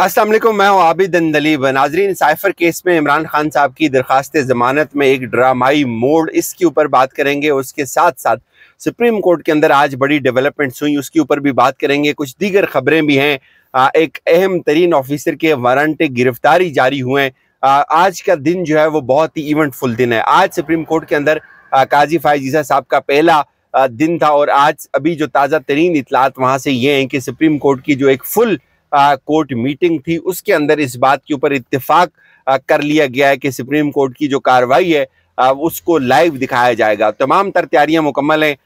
असल मैं हूं आबिद दलीब नाजरीन साइफर केस में इमरान खान साहब की दरख्वास्त ज़मानत में एक ड्रामाई मोड़ इसके ऊपर बात करेंगे उसके साथ साथ सुप्रीम कोर्ट के अंदर आज बड़ी डेवलपमेंट्स हुई उसके ऊपर भी बात करेंगे कुछ दीगर खबरें भी हैं एक अहम तरीन ऑफिसर के वारंट गिरफ्तारी जारी हुए आज का दिन जो है वो बहुत ही इवेंटफुल दिन है आज सुप्रीम कोर्ट के अंदर काजी फायजीजा साहब का पहला दिन था और आज अभी जो ताज़ा तरीन इतलात वहाँ से ये हैं कि सुप्रीम कोर्ट की जो एक फुल कोर्ट मीटिंग थी उसके अंदर इस बात के ऊपर इत्तेफाक कर लिया गया है कि सुप्रीम कोर्ट की जो कार्रवाई है उसको लाइव दिखाया जाएगा तमाम तर तैयारियां मुकम्मल हैं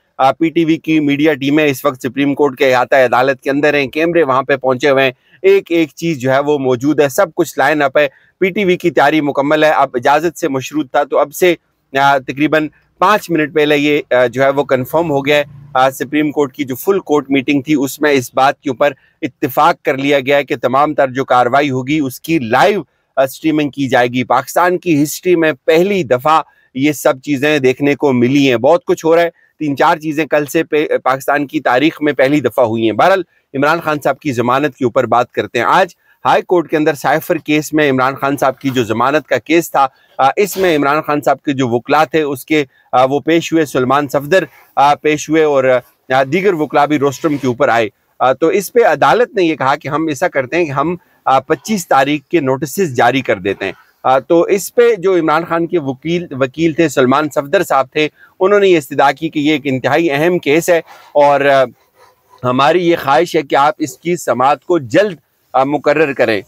पीटीवी की मीडिया टीमें इस वक्त सुप्रीम कोर्ट के अहाता अदालत के अंदर हैं कैमरे वहां पे पहुंचे हुए हैं एक एक चीज़ जो है वो मौजूद है सब कुछ लाइन अप है पीटीवी की तैयारी मुकम्मल है अब इजाज़त से मशरूद था तो अब से तकरीबन पाँच मिनट पहले ये जो है वो कन्फर्म हो गया है सुप्रीम कोर्ट की जो फुल कोर्ट मीटिंग थी उसमें इस बात के ऊपर इत्तेफाक कर लिया गया है कि तमाम तर जो कार्रवाई होगी उसकी लाइव स्ट्रीमिंग की जाएगी पाकिस्तान की हिस्ट्री में पहली दफ़ा ये सब चीज़ें देखने को मिली हैं बहुत कुछ हो रहा है तीन चार चीज़ें कल से पाकिस्तान की तारीख में पहली दफ़ा हुई हैं बहरहाल इमरान खान साहब की जमानत के ऊपर बात करते हैं आज हाई कोर्ट के अंदर साइफर केस में इमरान खान साहब की जो जमानत का केस था इसमें इमरान खान साहब के जो वकला थे उसके वो पेश हुए सलमान सफदर पेश हुए और दीगर वकला भी रोस्टम के ऊपर आए तो इस पे अदालत ने ये कहा कि हम ऐसा करते हैं कि हम 25 तारीख के नोटिस जारी कर देते हैं तो इस पे जो इमरान खान के वकील वकील थे सलमान सफदर साहब थे उन्होंने ये इस्तः की कि ये एक इंतहाई अहम केस है और हमारी ये ख्वाहिश है कि आप इसकी समात को जल्द मुकर करें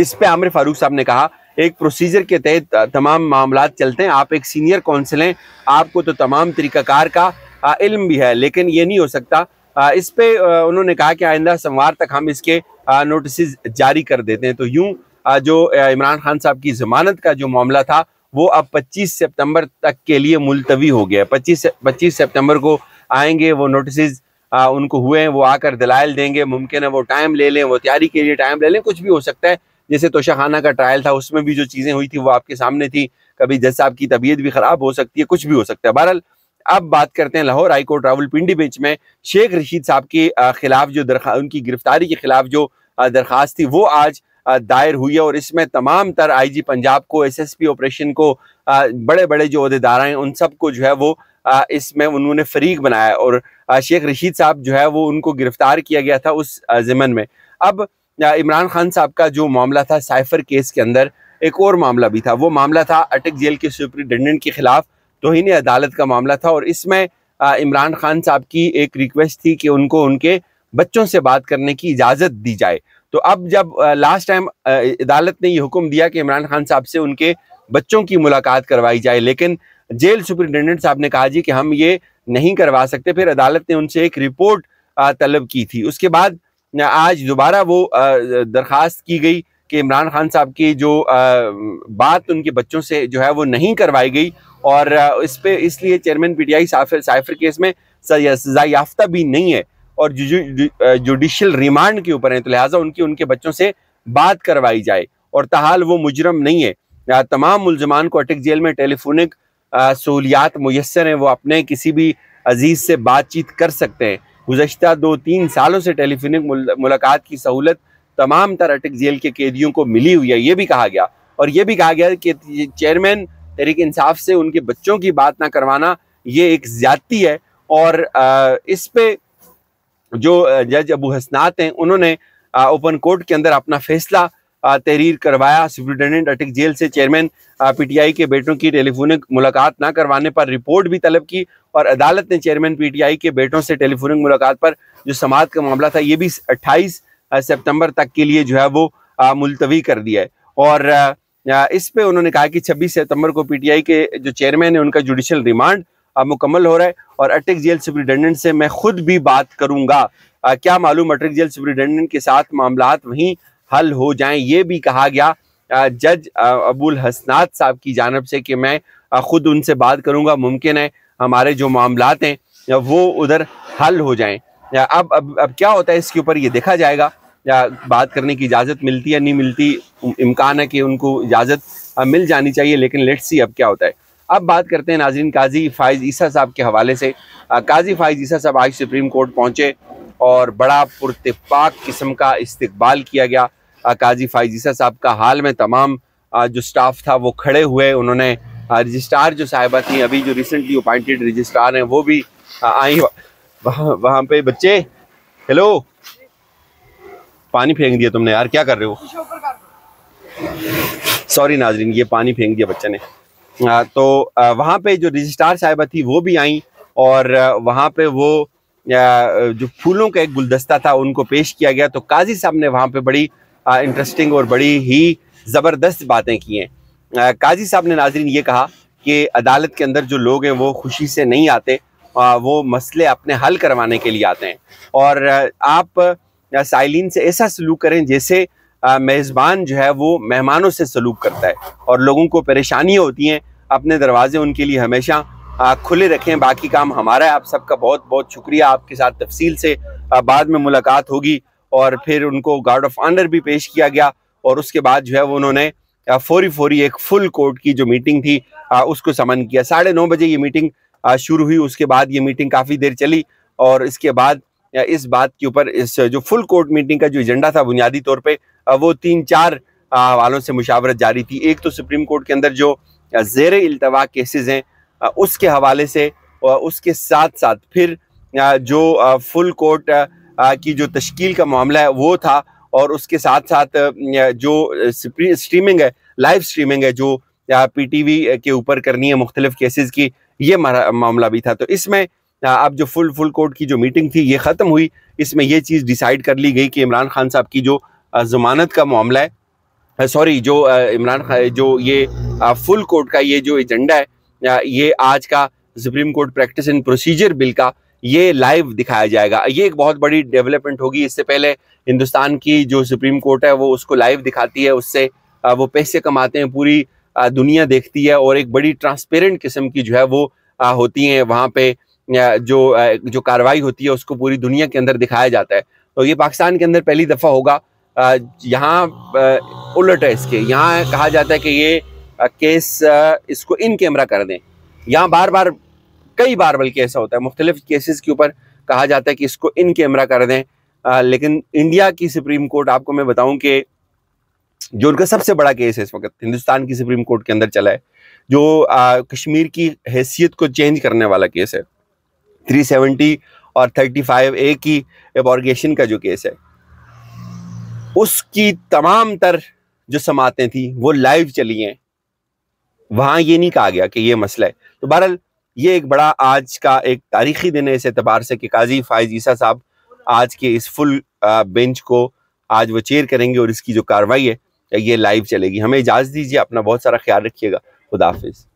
इस पे आमिर फारूक साहब ने कहा एक प्रोसीजर के तहत तमाम मामला चलते हैं आप एक सीनियर कौंसिल हैं आपको तो तमाम तरीक़ाकार का इल्म भी है लेकिन ये नहीं हो सकता इस पे उन्होंने कहा कि आइंदा सोमवार तक हम इसके नोटिस जारी कर देते हैं तो यूं जो इमरान खान साहब की जमानत का जो मामला था वो अब 25 सितंबर तक के लिए मुलतवी हो गया 25 25 सितंबर को आएंगे वो नोटिस आ, उनको हुए हैं वो आकर दलाइल देंगे मुमकिन है वो टाइम ले लें वो तैयारी के लिए टाइम ले लें कुछ भी हो सकता है जैसे तोशाखाना का ट्रायल था उसमें भी जो चीज़ें हुई थी वो आपके सामने थी कभी जज साहब की तबीयत भी ख़राब हो सकती है कुछ भी हो सकता है बहरहाल अब बात करते हैं लाहौर हाईकोर्ट पिंडी बेंच में शेख रशीद साहब के खिलाफ जो दरखा उनकी गिरफ्तारी के खिलाफ जो दरखास्त थी वो आज दायर हुई है और इसमें तमाम तर आई पंजाब को एस ऑपरेशन को बड़े बड़े जो अहदेदार हैं उन सबको जो है वो इसमें उन्होंने फरीक बनाया और शेख रशीद साहब जो है वो उनको गिरफ्तार किया गया था उस ज़मन में अब इमरान खान साहब का जो मामला था साइफर केस के अंदर एक और मामला भी था वो मामला था अटक जेल के सुप्रिटेंडेंट के ख़िलाफ़ नहीं अदालत का मामला था और इसमें इमरान खान साहब की एक रिक्वेस्ट थी कि उनको उनके बच्चों से बात करने की इजाज़त दी जाए तो अब जब लास्ट टाइम अदालत ने ये हुक्म दिया कि इमरान खान साहब से उनके बच्चों की मुलाकात करवाई जाए लेकिन जेल सुप्रिंटेंडेंट साहब ने कहा जी कि हम ये नहीं करवा सकते फिर अदालत ने उनसे एक रिपोर्ट तलब की थी उसके बाद आज दोबारा वो दरखास्त की गई कि इमरान खान साहब की जो बात उनके बच्चों से जो है वो नहीं करवाई गई और इस पे इसलिए चेयरमैन पीटीआई साफिर साइफर केस में सजा याफ्ता भी नहीं है और जुडिशल रिमांड के ऊपर है तो लिहाजा उनकी उनके बच्चों से बात करवाई जाए और तहाल वो मुजरम नहीं है तमाम मुलजमान को अटक जेल में टेलीफोनिक सहूलियात मैसर हैं वो अपने किसी भी अजीज़ से बातचीत कर सकते हैं गुज्त दो तीन सालों से टेलीफोनिक मुलाकात की सहूलत तमाम तरह अटक जेल के कैदियों को मिली हुई है ये भी कहा गया और ये भी कहा गया कि चेयरमैन तरीक इंसाफ से उनके बच्चों की बात ना करवाना ये एक ज्यादती है और इस पे जो जज अबू हसनात हैं उन्होंने ओपन कोर्ट के अंदर अपना फैसला तहरीर करवाया सुप्रिंटेंडेंट अटक जेल से चेयरमैन पीटीआई के बेटों की टेलीफोनिक मुलाकात न करवाने पर रिपोर्ट भी तलब की और अदालत ने चेयरमैन पीटीआई के बेटों से टेलीफोनिक मुलाकात पर जो समाज का मामला था ये भी 28 सितंबर तक के लिए जो है वो मुलतवी कर दिया है और इस पे उन्होंने कहा कि छब्बीस सितंबर को पी के जो चेयरमैन है उनका जुडिशल रिमांड मुकम्मल हो रहा है और अटक जेल सुप्रिंटेंडेंट से मैं खुद भी बात करूंगा क्या मालूम अटक जेल सुप्रिंटेंडेंट के साथ मामला वहीं हल हो जाएं ये भी कहा गया जज अबुल हसनात साहब की जानब से कि मैं ख़ुद उनसे बात करूंगा मुमकिन है हमारे जो मामला हैं वो उधर हल हो जाएं अब अब अब क्या होता है इसके ऊपर ये देखा जाएगा या बात करने की इजाज़त मिलती है नहीं मिलती इम्कान है कि उनको इजाज़त मिल जानी चाहिए लेकिन लेट्स सी अब क्या होता है अब बात करते हैं नाजरीन काजी फ़ायज़ ईसा साहब के हवाले से काजी फ़ायज़ ईसा साहब आज सुप्रीम कोर्ट पहुँचे और बड़ा पुरतपाक किस्म का इस्तबाल किया गया काजी फाइजी साहब का हाल में तमाम जो स्टाफ था वो खड़े हुए उन्होंने रजिस्ट्रार जो साहिबा थी अभी जो रिसेंटली अपॉइंटेड रजिस्ट्रार हैं वो भी आई वहाँ पे बच्चे हेलो पानी फेंक दिया तुमने यार क्या कर रहे हो सॉरी नाजरीन ये पानी फेंक दिया बच्चे ने आ, तो आ, वहाँ पे जो रजिस्ट्रार साहिबा थी वो भी आई और वहाँ पे वो जो फूलों का एक गुलदस्ता था उनको पेश किया गया तो काजी साहब ने वहाँ पे बड़ी इंटरेस्टिंग और बड़ी ही ज़बरदस्त बातें की हैं काजी साहब ने नाजरीन ये कहा कि अदालत के अंदर जो लोग हैं वो खुशी से नहीं आते आ, वो मसले अपने हल करवाने के लिए आते हैं और आप साइलिन से ऐसा सलूक करें जैसे मेज़बान जो है वो मेहमानों से सलूक करता है और लोगों को परेशानियाँ होती हैं अपने दरवाजे उनके लिए हमेशा खुले रखें बाकी काम हमारा है आप सबका बहुत बहुत शुक्रिया आपके साथ तफसील से बाद में मुलाकात होगी और फिर उनको गार्ड ऑफ ऑनर भी पेश किया गया और उसके बाद जो है वो उन्होंने फोरी फोरी एक फुल कोर्ट की जो मीटिंग थी उसको समन किया साढ़े नौ बजे ये मीटिंग शुरू हुई उसके बाद ये मीटिंग काफ़ी देर चली और इसके बाद इस बात के ऊपर इस जो फुल कोर्ट मीटिंग का जो एजेंडा था बुनियादी तौर पे वो तीन चार हवालों से मुशावरत जारी थी एक तो सुप्रीम कोर्ट के अंदर जो जेर अल्तवा केसेज हैं उसके हवाले से उसके साथ साथ फिर जो फुल कोर्ट की जो तश्कील का मामला है वो था और उसके साथ साथ जो स्ट्रीमिंग है लाइव स्ट्रीमिंग है जो पी टी वी के ऊपर करनी है मुख्तलिफ केसेस की ये मामला भी था तो इसमें अब जो फुल फुल कोर्ट की जो मीटिंग थी ये ख़त्म हुई इसमें यह चीज़ डिसाइड कर ली गई कि इमरान खान साहब की जो जमानत का मामला है सॉरी जो इमरान खान जो ये फुल कोर्ट का ये जो एजेंडा है ये आज का Supreme Court practice and procedure bill का ये लाइव दिखाया जाएगा ये एक बहुत बड़ी डेवलपमेंट होगी इससे पहले हिंदुस्तान की जो सुप्रीम कोर्ट है वो उसको लाइव दिखाती है उससे वो पैसे कमाते हैं पूरी दुनिया देखती है और एक बड़ी ट्रांसपेरेंट किस्म की जो है वो होती है वहाँ पे जो जो कार्रवाई होती है उसको पूरी दुनिया के अंदर दिखाया जाता है तो ये पाकिस्तान के अंदर पहली दफ़ा होगा यहाँ उलट है इसके यहाँ कहा जाता है कि ये केस इसको इन कैमरा कर दें यहाँ बार बार कई बार बल्कि ऐसा होता है मुख्तलिफ केसेस के ऊपर कहा जाता है कि इसको इन कैमरा कर दें आ, लेकिन इंडिया की सुप्रीम कोर्ट आपको मैं बताऊं कि जो उनका सबसे बड़ा केस है इस वक्त हिंदुस्तान की सुप्रीम कोर्ट के अंदर चला है जो आ, कश्मीर की हैसियत को चेंज करने वाला केस है 370 और 35 ए की एबॉर्गेशन का जो केस है उसकी तमाम तर जो समातें थी वो लाइव चली हैं वहां ये नहीं कहा गया कि ये मसला है तो बहरहाल ये एक बड़ा आज का एक तारीखी दिन है इस एतबार से कि काजी फायज ईसा साहब आज के इस फुल बेंच को आज वो चेयर करेंगे और इसकी जो कार्रवाई है ये लाइव चलेगी हमें इजाज़त दीजिए अपना बहुत सारा ख्याल रखिएगा खुदाफिज़